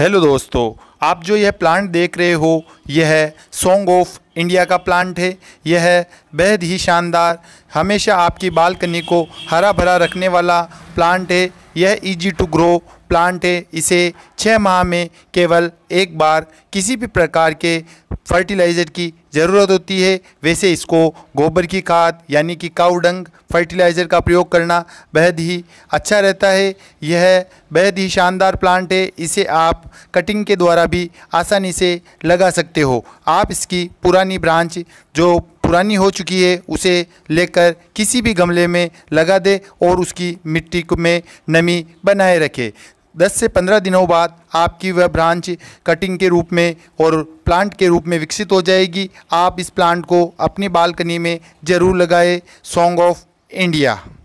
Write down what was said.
hello दोस्तों आप जो यह प्लांट देख रहे हो यह सॉन्ग ऑफ इंडिया का प्लांट है यह बेहद ही शानदार हमेशा आपकी बालकनी को हरा भरा रखने वाला प्लांट है यह इजी टू ग्रो प्लांट है इसे छः माह में केवल एक बार किसी भी प्रकार के फर्टिलाइज़र की ज़रूरत होती है वैसे इसको गोबर की खाद यानी कि काउडंग फर्टिलाइज़र का प्रयोग करना बेहद ही अच्छा रहता है यह बेहद ही शानदार प्लांट है इसे आप कटिंग के द्वारा भी आसानी से लगा सकते हो आप इसकी पुरानी ब्रांच जो पुरानी हो चुकी है उसे लेकर किसी भी गमले में लगा दे और उसकी मिट्टी में नमी बनाए रखे 10 से 15 दिनों बाद आपकी वह ब्रांच कटिंग के रूप में और प्लांट के रूप में विकसित हो जाएगी आप इस प्लांट को अपनी बालकनी में ज़रूर लगाए सॉन्ग ऑफ इंडिया